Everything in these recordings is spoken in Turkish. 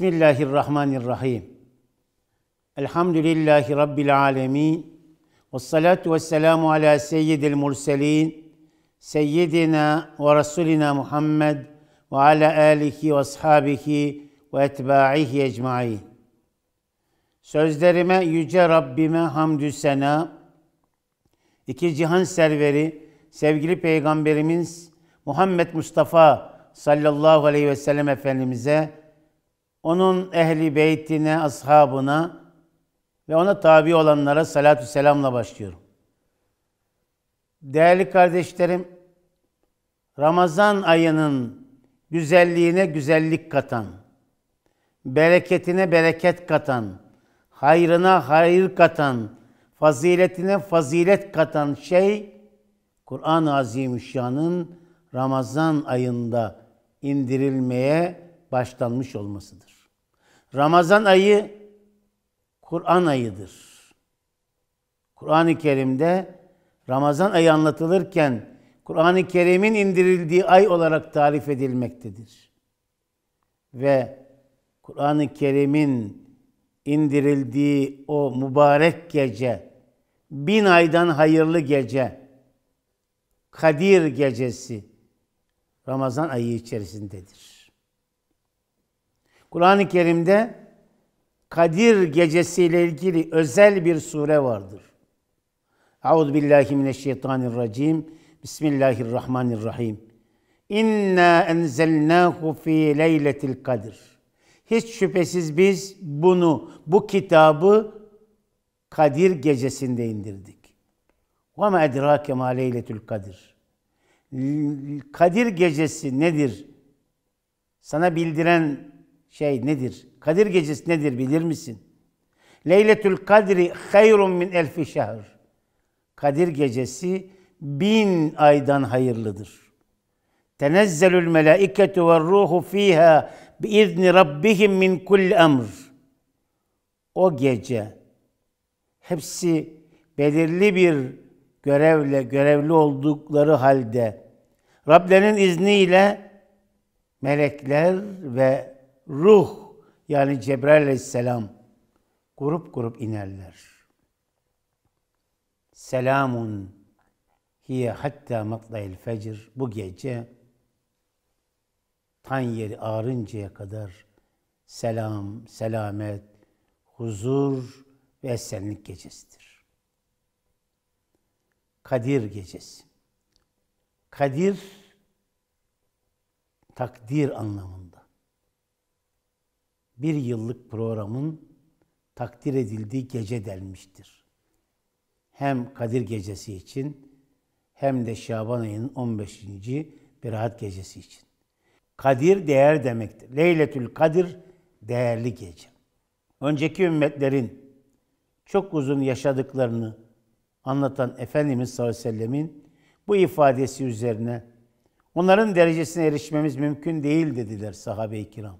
Bismillahirrahmanirrahim. Elhamdülillahi Rabbil alemin. Ve salatu ve selamu ala seyyidil murselin. Seyyidina ve Resulina Muhammed ve ala alihi ve ashabihi ve etba'ihi ecmain. Sözlerime yüce Rabbime hamdü sena, İki cihan serveri, sevgili Peygamberimiz Muhammed Mustafa sallallahu aleyhi ve sellem Efendimiz'e onun ehli beytine, ashabına ve ona tabi olanlara salatü selamla başlıyorum. Değerli kardeşlerim, Ramazan ayının güzelliğine güzellik katan, bereketine bereket katan, hayrına hayır katan, faziletine fazilet katan şey Kur'an-ı Azimüşşan'ın Ramazan ayında indirilmeye başlanmış olmasıdır. Ramazan ayı Kur'an ayıdır. Kur'an-ı Kerim'de Ramazan ayı anlatılırken Kur'an-ı Kerim'in indirildiği ay olarak tarif edilmektedir. Ve Kur'an-ı Kerim'in indirildiği o mübarek gece, bin aydan hayırlı gece, Kadir gecesi Ramazan ayı içerisindedir. Kur'an-ı Kerim'de Kadir gecesiyle ilgili özel bir sure vardır. Euzu billahi mineşşeytanirracim. Bismillahirrahmanirrahim. İnna enzelnahu fi leyletil kadir. Hiç şüphesiz biz bunu, bu kitabı Kadir gecesinde indirdik. Ve ma edrake ma leyletül kadir. Kadir gecesi nedir? Sana bildiren şey nedir? Kadir gecesi nedir bilir misin? Leyletül Kadri hayrun min elfi şehr. Kadir gecesi bin aydan hayırlıdır. Tenezzelül melaiketu ve ruhu fiha bi izni rabbihim min kulli emr. O gece hepsi belirli bir görevle görevli oldukları halde Rablerinin izniyle melekler ve ruh yani Cebrail aleyhisselam grup grup inerler. Selamun hiye hatta matlayil fecir. Bu gece tan yeri ağrıncaya kadar selam, selamet, huzur ve esenlik gecesidir. Kadir gecesi. Kadir takdir anlamında bir yıllık programın takdir edildiği gece delmiştir. Hem Kadir Gecesi için hem de Şaban ayının 15. Berat Gecesi için. Kadir değer demektir. Leyletül Kadir değerli gece. Önceki ümmetlerin çok uzun yaşadıklarını anlatan Efendimiz sallallahu aleyhi ve sellemin bu ifadesi üzerine onların derecesine erişmemiz mümkün değil dediler sahabe-i kiram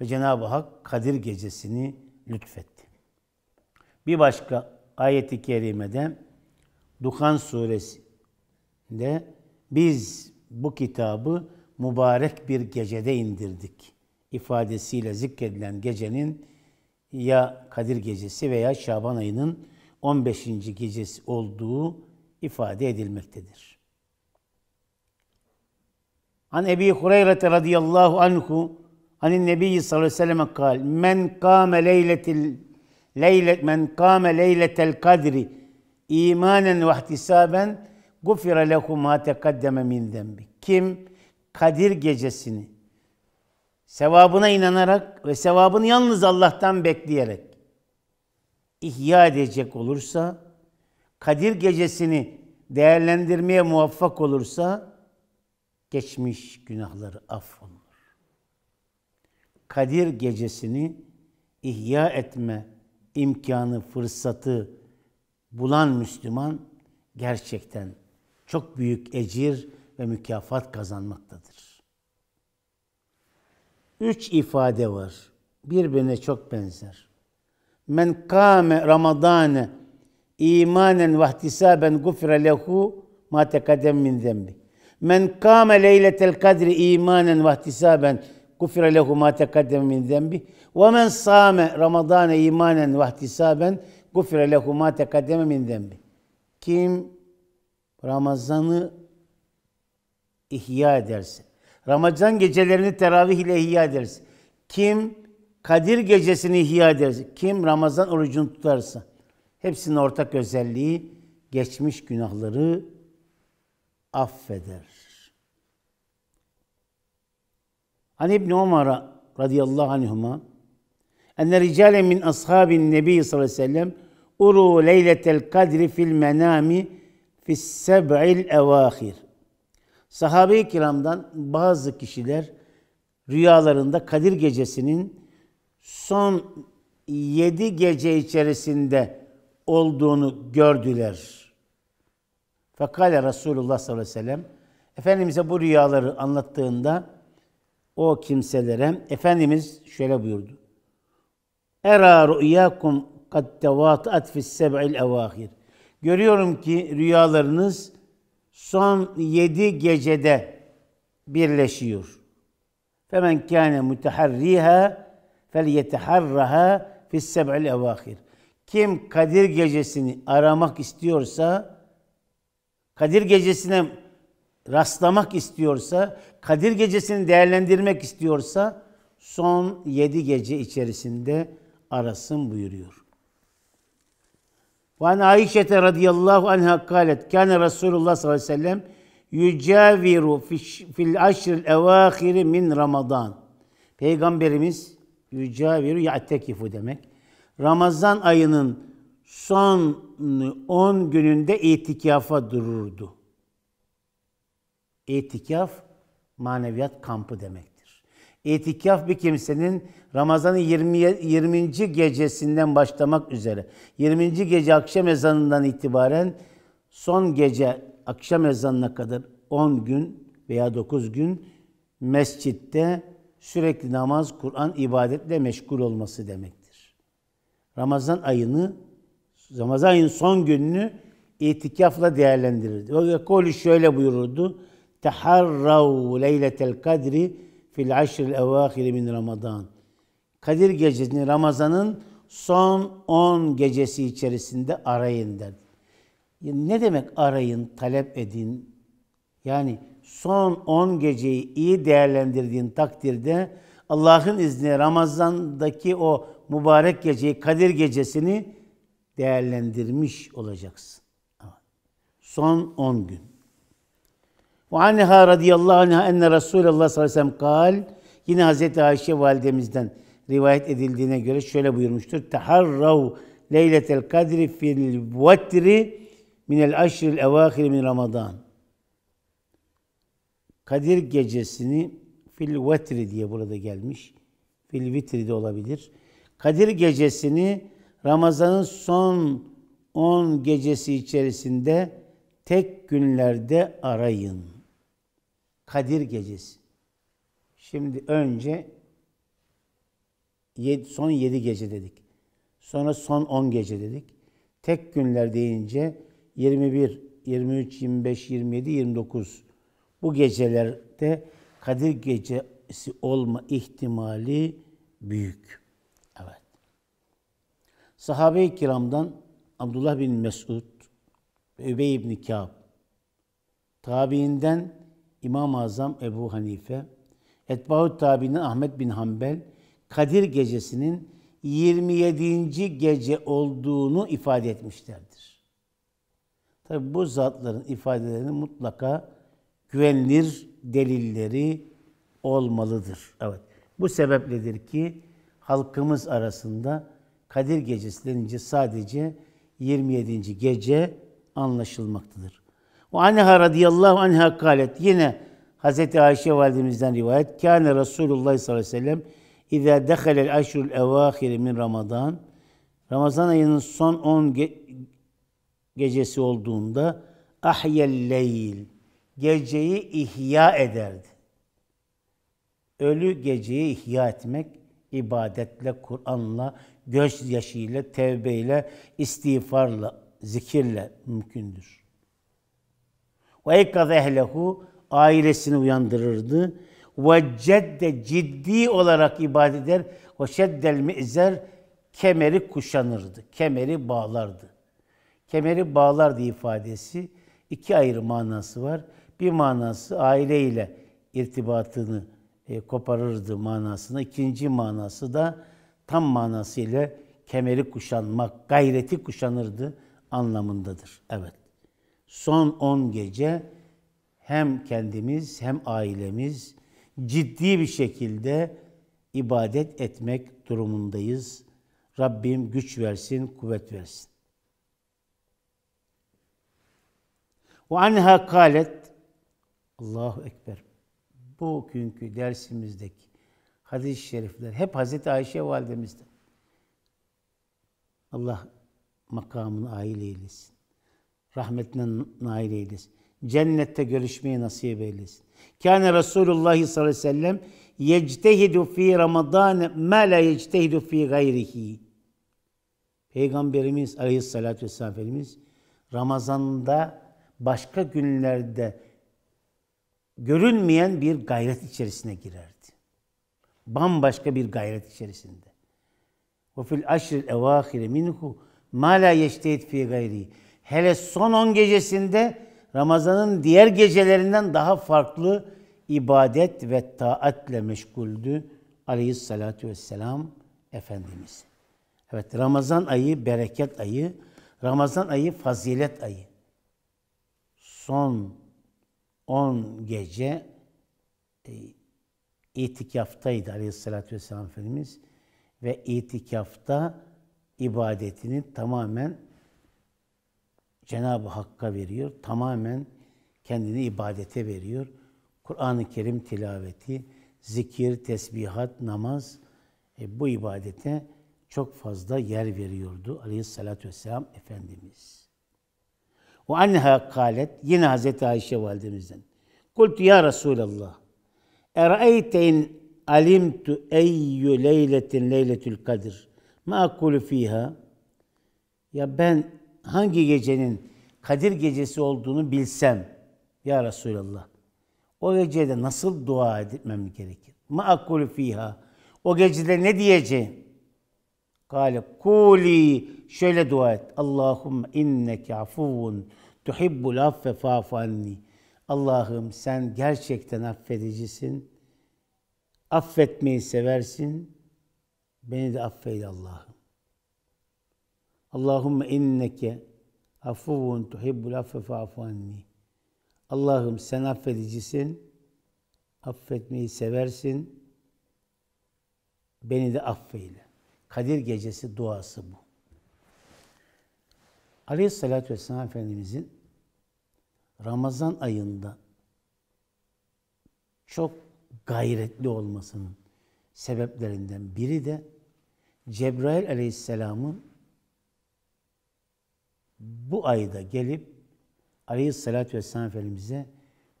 ve Cenab-ı Hak Kadir gecesini lütfetti. Bir başka ayeti kerimede Duhan suresinde biz bu kitabı mübarek bir gecede indirdik ifadesiyle zikredilen gecenin ya Kadir gecesi veya Şaban ayının 15. gecesi olduğu ifade edilmektedir. An Ebi Hureyre radıyallahu anhu Hani Nebi sallallahu aleyhi ve sellem kal men kâme leyletil leyle men kâme leyletel kadri imanen ve ihtisaben gufira lehu ma tekaddeme min zembi. Kim Kadir gecesini sevabına inanarak ve sevabını yalnız Allah'tan bekleyerek ihya edecek olursa, Kadir gecesini değerlendirmeye muvaffak olursa geçmiş günahları affolur. Kadir gecesini ihya etme imkanı, fırsatı bulan Müslüman gerçekten çok büyük ecir ve mükafat kazanmaktadır. Üç ifade var. Birbirine çok benzer. Men kâme ramadâne imanen ve ihtisaben gufre lehu ma tekadem min zembi. Men kâme leyletel kadri imanen ve ihtisaben gufire lehu ma tekaddeme min zembi ve men sâme ramadâne imanen ve ihtisâben gufire lehu ma tekaddeme min zembi. Kim Ramazan'ı ihya ederse, Ramazan gecelerini teravih ile ihya ederse, kim Kadir gecesini ihya ederse, kim Ramazan orucunu tutarsa, hepsinin ortak özelliği geçmiş günahları affeder. An hani İbn Ömer radıyallahu anhuma enne ricalen min ashabin nebi sallallahu aleyhi ve sellem uru leyletel kadri fil menami fis seb'il evahir. Sahabe-i kiramdan bazı kişiler rüyalarında Kadir gecesinin son yedi gece içerisinde olduğunu gördüler. Fakale Resulullah sallallahu aleyhi ve sellem Efendimiz'e bu rüyaları anlattığında o kimselere Efendimiz şöyle buyurdu. Era rüyakum kad tevata'at fis seb'il evahir. Görüyorum ki rüyalarınız son yedi gecede birleşiyor. Femen kâne muteharriha fel yeteharraha fis seb'il evahir. Kim Kadir gecesini aramak istiyorsa Kadir gecesine rastlamak istiyorsa, Kadir Gecesi'ni değerlendirmek istiyorsa son yedi gece içerisinde arasın buyuruyor. Ve an Ayşe'te radıyallahu anha kâlet kâne Resulullah sallallahu aleyhi ve sellem yücaviru fil aşril evâhiri min Ramazan. Peygamberimiz yücaviru ya'tekifu demek. Ramazan ayının son 10 gününde itikafa dururdu etikaf maneviyat kampı demektir. Etikaf bir kimsenin Ramazan'ın 20, 20. gecesinden başlamak üzere 20. gece akşam ezanından itibaren son gece akşam ezanına kadar 10 gün veya 9 gün mescitte sürekli namaz, Kur'an, ibadetle meşgul olması demektir. Ramazan ayını, Ramazan ayının son gününü itikafla değerlendirirdi. Kolü şöyle buyururdu teharrav leyletel kadri fil aşril evâhiri min Ramazan. Kadir gecesini Ramazan'ın son 10 gecesi içerisinde arayın der. Ne demek arayın, talep edin? Yani son 10 geceyi iyi değerlendirdiğin takdirde Allah'ın izniyle Ramazan'daki o mübarek geceyi, Kadir gecesini değerlendirmiş olacaksın. Son 10 gün. Ve anha radıyallahu anha enne Resulullah sallallahu aleyhi ve sellem kal. Yine Hazreti Ayşe validemizden rivayet edildiğine göre şöyle buyurmuştur. Teharrav leyletel kadri fil vetri minel aşril evâhir min Ramazan. Kadir gecesini fil vetri diye burada gelmiş. Fil vitri de olabilir. Kadir gecesini Ramazan'ın son 10 gecesi içerisinde tek günlerde arayın.'' Kadir Gecesi. Şimdi önce son yedi gece dedik. Sonra son on gece dedik. Tek günler deyince 21, 23, 25, 27, 29 bu gecelerde Kadir Gecesi olma ihtimali büyük. Evet. Sahabe-i kiramdan Abdullah bin Mesud, Übey bin Kâb, tabiinden İmam-ı Azam Ebu Hanife, Etbahut Tabi'nin Ahmet bin Hanbel, Kadir Gecesi'nin 27. gece olduğunu ifade etmişlerdir. Tabi bu zatların ifadelerinin mutlaka güvenilir delilleri olmalıdır. Evet. Bu sebepledir ki halkımız arasında Kadir Gecesi denince sadece 27. gece anlaşılmaktadır anha radıyallahu anha kalet. Yine Hz. Ayşe validemizden rivayet. Kâne Rasûlullah sallallahu aleyhi ve sellem İzâ dehelel aşrul evâhiri min Ramazan. Ramazan ayının son 10 ge- gecesi olduğunda ahyel leyl. Geceyi ihya ederdi. Ölü geceyi ihya etmek ibadetle, Kur'an'la, yaşıyla, tevbeyle, istiğfarla, zikirle mümkündür. Ve ekkaz ehlehu ailesini uyandırırdı. Ve cedde ciddi olarak ibadet eder. Ve şeddel mi'zer kemeri kuşanırdı. Kemeri bağlardı. Kemeri bağlardı ifadesi iki ayrı manası var. Bir manası aileyle irtibatını e, koparırdı manasına. İkinci manası da tam manasıyla kemeri kuşanmak, gayreti kuşanırdı anlamındadır. Evet son 10 gece hem kendimiz hem ailemiz ciddi bir şekilde ibadet etmek durumundayız. Rabbim güç versin, kuvvet versin. Ve anha kalet Allahu Ekber. Bugünkü dersimizdeki hadis-i şerifler hep Hazreti Ayşe validemizden. Allah makamını aile eylesin. Rahmetine nail eylesin. Cennette görüşmeyi nasip eylesin. Kâne Resulullah sallallahu aleyhi ve sellem yectehidu fi Ramazan ma la yectehidu fi gayrihi. Peygamberimiz aleyhissalatü vesselam Efendimiz Ramazan'da başka günlerde görünmeyen bir gayret içerisine girerdi. Bambaşka bir gayret içerisinde. Ve fil aşril evâhire minhu ma la yeştehid fi hele son 10 gecesinde Ramazan'ın diğer gecelerinden daha farklı ibadet ve taatle meşguldü aleyhissalatü vesselam Efendimiz. Evet Ramazan ayı bereket ayı, Ramazan ayı fazilet ayı. Son 10 gece e, itikaftaydı aleyhissalatü vesselam Efendimiz ve itikafta ibadetini tamamen Cenab-ı Hakk'a veriyor. Tamamen kendini ibadete veriyor. Kur'an-ı Kerim tilaveti, zikir, tesbihat, namaz e, bu ibadete çok fazla yer veriyordu Aleyhisselatü vesselam Efendimiz. Ve anneha kalet, yine Hazreti Ayşe validemizden. Kultu ya Resulallah, Erayte in alimtu eyyü leyletin leyletül kadir, ma akulu fiha. Ya ben hangi gecenin Kadir gecesi olduğunu bilsem ya Resulallah o gecede nasıl dua etmem gerekir? Ma akulu fiha. O gecede ne diyeceğim? Kale kuli şöyle dua et. Allahum inneke afuvun tuhibbul affe fa'fu anni. Allah'ım sen gerçekten affedicisin. Affetmeyi seversin. Beni de affeyle Allah'ım. Allahümme inneke affuvun tuhibbul affe fa'fu anni. Allah'ım sen affedicisin, affetmeyi seversin, beni de affeyle. Kadir Gecesi duası bu. Aleyhisselatü Vesselam Efendimizin Ramazan ayında çok gayretli olmasının sebeplerinden biri de Cebrail Aleyhisselam'ın bu ayda gelip Aleyhisselatü Vesselam Efendimiz'e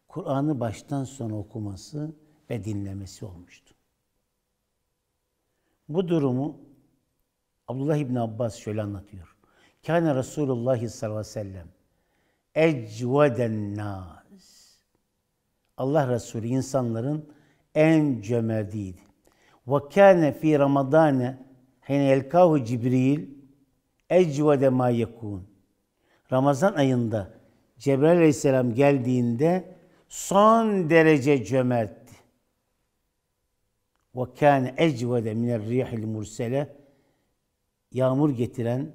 Kur'an'ı baştan sona okuması ve dinlemesi olmuştu. Bu durumu Abdullah İbni Abbas şöyle anlatıyor. Kâne Resulullah sallallahu aleyhi ve sellem ecveden nâz. Allah Resulü insanların en cömertiydi. Ve kâne fî ramadâne hene elkâhu Cibril ecvede mâ yekûn. Ramazan ayında Cebrail Aleyhisselam geldiğinde son derece cömertti. Ve kâne ecvede miner rihil mursele yağmur getiren,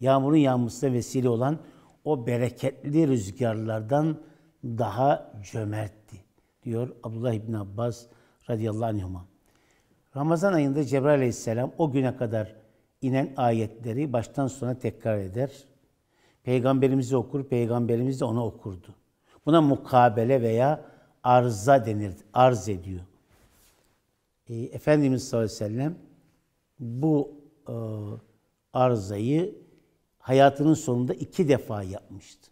yağmurun yağmasına vesile olan o bereketli rüzgarlardan daha cömertti diyor Abdullah İbni Abbas radıyallahu anhuma. Ramazan ayında Cebrail aleyhisselam o güne kadar inen ayetleri baştan sona tekrar eder. Peygamberimizi okur, peygamberimiz de onu okurdu. Buna mukabele veya arza denir, arz ediyor. E, Efendimiz sallallahu aleyhi ve sellem bu e, arzayı hayatının sonunda iki defa yapmıştı.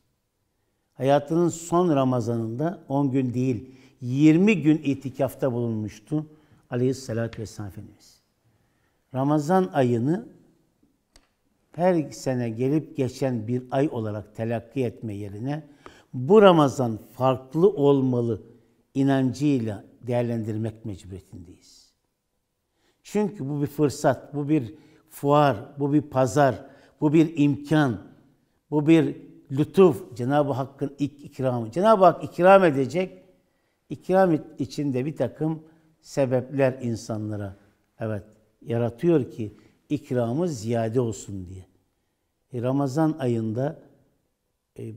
Hayatının son Ramazanında 10 gün değil, 20 gün itikafta bulunmuştu Aleyhisselatü vesselam Efendimiz. Ramazan ayını her sene gelip geçen bir ay olarak telakki etme yerine bu Ramazan farklı olmalı inancıyla değerlendirmek mecburiyetindeyiz. Çünkü bu bir fırsat, bu bir fuar, bu bir pazar, bu bir imkan, bu bir lütuf. Cenab-ı Hakk'ın ilk ikramı. Cenab-ı Hak ikram edecek. İkram içinde bir takım sebepler insanlara evet yaratıyor ki ikramı ziyade olsun diye. E, Ramazan ayında e,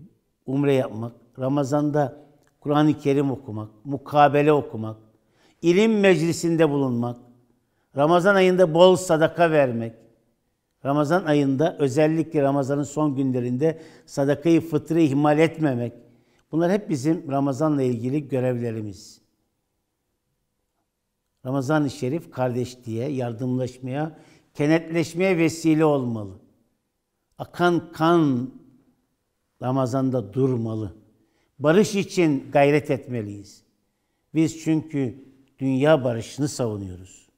umre yapmak, Ramazan'da Kur'an-ı Kerim okumak, mukabele okumak, ilim meclisinde bulunmak, Ramazan ayında bol sadaka vermek, Ramazan ayında özellikle Ramazan'ın son günlerinde sadakayı fıtrı ihmal etmemek. Bunlar hep bizim Ramazan'la ilgili görevlerimiz. Ramazan-ı Şerif kardeş diye yardımlaşmaya, kenetleşmeye vesile olmalı. Akan kan Ramazan'da durmalı. Barış için gayret etmeliyiz. Biz çünkü dünya barışını savunuyoruz.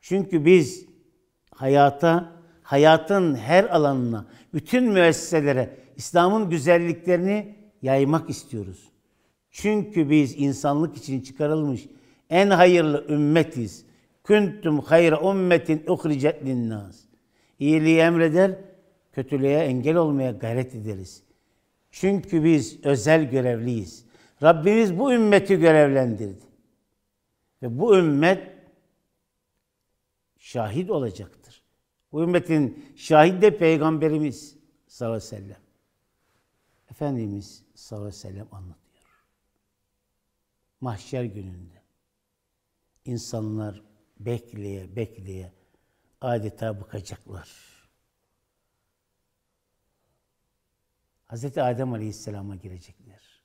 Çünkü biz hayata, hayatın her alanına, bütün müesseselere İslam'ın güzelliklerini yaymak istiyoruz. Çünkü biz insanlık için çıkarılmış en hayırlı ümmetiz. Küntüm hayra ümmetin uhricet linnas. İyiliği emreder, kötülüğe engel olmaya gayret ederiz. Çünkü biz özel görevliyiz. Rabbimiz bu ümmeti görevlendirdi. Ve bu ümmet şahit olacaktır. Bu ümmetin şahit de Peygamberimiz sallallahu aleyhi ve sellem. Efendimiz sallallahu aleyhi ve sellem anlatıyor. Mahşer gününde insanlar bekleye bekleye adeta bıkacaklar. Hz. Adem Aleyhisselam'a girecekler.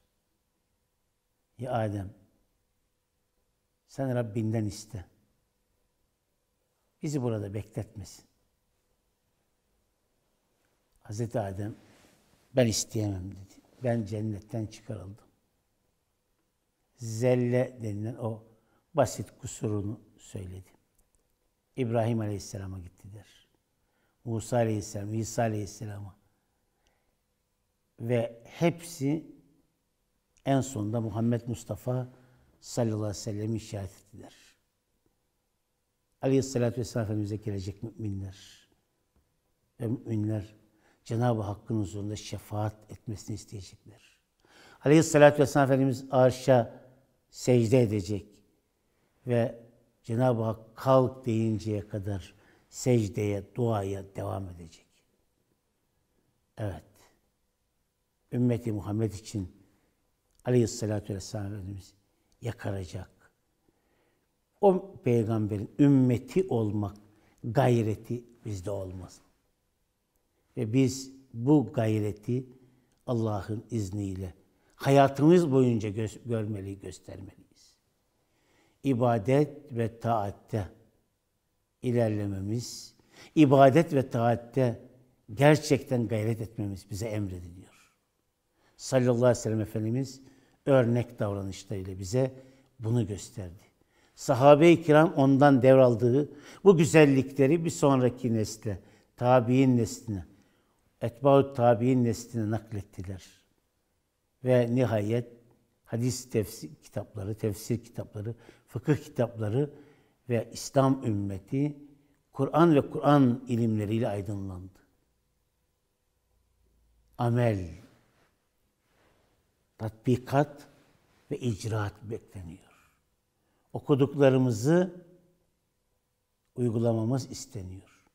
Ya Adem, sen Rabbinden iste. Bizi burada bekletmesin. Hz. Adem, ben isteyemem dedi. Ben cennetten çıkarıldım. Zelle denilen o basit kusurunu söyledi. İbrahim Aleyhisselam'a gitti der. Musa Aleyhisselam, İsa Aleyhisselam'a. Ve hepsi en sonunda Muhammed Mustafa sallallahu aleyhi ve sellem'i işaret ettiler. Aleyhisselatü vesselam Efendimiz'e gelecek müminler ve müminler Cenab-ı Hakk'ın huzurunda şefaat etmesini isteyecekler. Aleyhisselatü vesselam Efendimiz arşa secde edecek ve Cenab-ı Hak kalk deyinceye kadar secdeye, duaya devam edecek. Evet. Ümmeti Muhammed için Aleyhisselatü Vesselam Efendimiz yakaracak. O peygamberin ümmeti olmak gayreti bizde olmaz. Ve biz bu gayreti Allah'ın izniyle hayatımız boyunca gö görmeli, göstermeli ibadet ve taatte ilerlememiz, ibadet ve taatte gerçekten gayret etmemiz bize emrediliyor. Sallallahu aleyhi ve sellem Efendimiz örnek davranışlarıyla bize bunu gösterdi. Sahabe-i kiram ondan devraldığı bu güzellikleri bir sonraki nesle, tabi'in nesline, etbaut tabi'in nesline naklettiler. Ve nihayet hadis tefsir kitapları, tefsir kitapları, fıkıh kitapları ve İslam ümmeti Kur'an ve Kur'an ilimleriyle aydınlandı. Amel, tatbikat ve icraat bekleniyor. Okuduklarımızı uygulamamız isteniyor.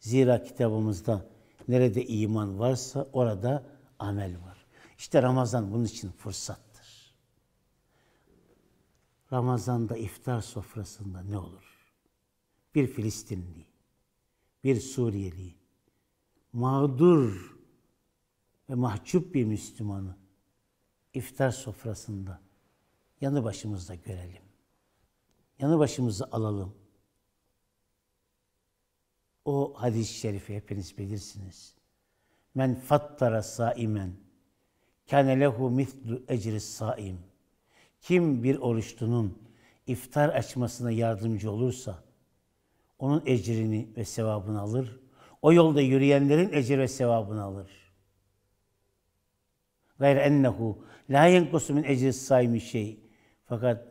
Zira kitabımızda nerede iman varsa orada amel var. İşte Ramazan bunun için fırsat. Ramazan'da iftar sofrasında ne olur? Bir Filistinli, bir Suriyeli, mağdur ve mahcup bir Müslümanı iftar sofrasında yanı başımızda görelim. Yanı başımızı alalım. O hadis-i şerifi hepiniz bilirsiniz. Men fattara saimen kâne lehu mithlu ecri saim.'' Kim bir oruçlunun iftar açmasına yardımcı olursa onun ecrini ve sevabını alır. O yolda yürüyenlerin ecir ve sevabını alır. Gayr ennehu la yenkusu min ecir saymi şey. Fakat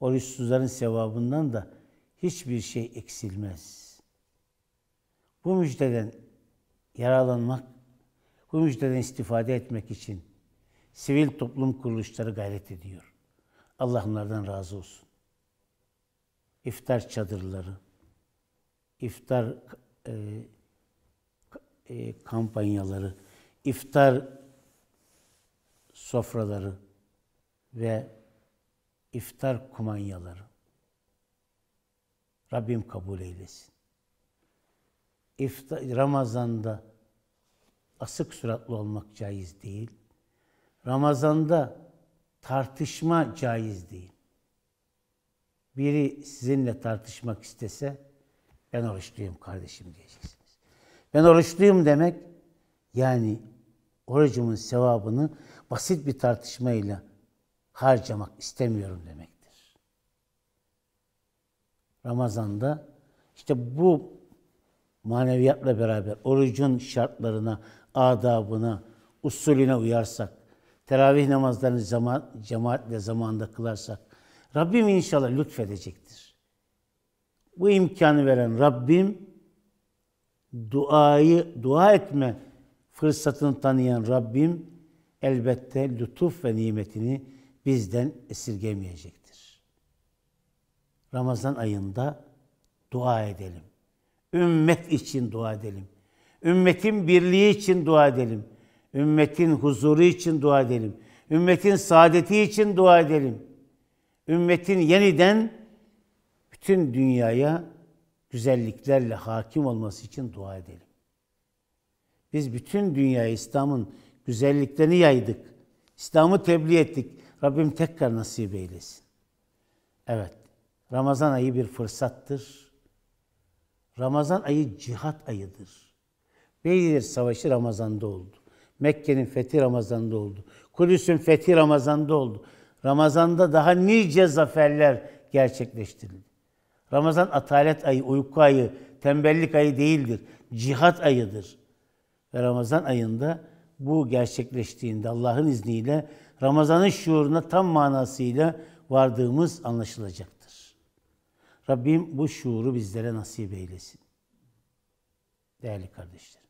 oruçsuzların sevabından da hiçbir şey eksilmez. Bu müjdeden yararlanmak, bu müjdeden istifade etmek için sivil toplum kuruluşları gayret ediyor. Allah onlardan razı olsun. İftar çadırları, iftar e, e, kampanyaları, iftar sofraları ve iftar kumanyaları. Rabbim kabul eylesin. İftar, Ramazan'da asık suratlı olmak caiz değil. Ramazan'da tartışma caiz değil. Biri sizinle tartışmak istese ben oruçluyum kardeşim diyeceksiniz. Ben oruçluyum demek yani orucumun sevabını basit bir tartışmayla harcamak istemiyorum demektir. Ramazan'da işte bu maneviyatla beraber orucun şartlarına, adabına, usulüne uyarsak teravih namazlarını zaman, cemaatle zamanda kılarsak Rabbim inşallah lütfedecektir. Bu imkanı veren Rabbim duayı dua etme fırsatını tanıyan Rabbim elbette lütuf ve nimetini bizden esirgemeyecektir. Ramazan ayında dua edelim. Ümmet için dua edelim. Ümmetin birliği için dua edelim. Ümmetin huzuru için dua edelim. Ümmetin saadeti için dua edelim. Ümmetin yeniden bütün dünyaya güzelliklerle hakim olması için dua edelim. Biz bütün dünyaya İslam'ın güzelliklerini yaydık. İslam'ı tebliğ ettik. Rabbim tekrar nasip eylesin. Evet, Ramazan ayı bir fırsattır. Ramazan ayı cihat ayıdır. Beyler Savaşı Ramazan'da oldu. Mekke'nin fethi Ramazan'da oldu. Kudüs'ün fethi Ramazan'da oldu. Ramazan'da daha nice zaferler gerçekleştirildi. Ramazan atalet ayı, uyku ayı, tembellik ayı değildir. Cihat ayıdır. Ve Ramazan ayında bu gerçekleştiğinde Allah'ın izniyle Ramazan'ın şuuruna tam manasıyla vardığımız anlaşılacaktır. Rabbim bu şuuru bizlere nasip eylesin. Değerli kardeşler.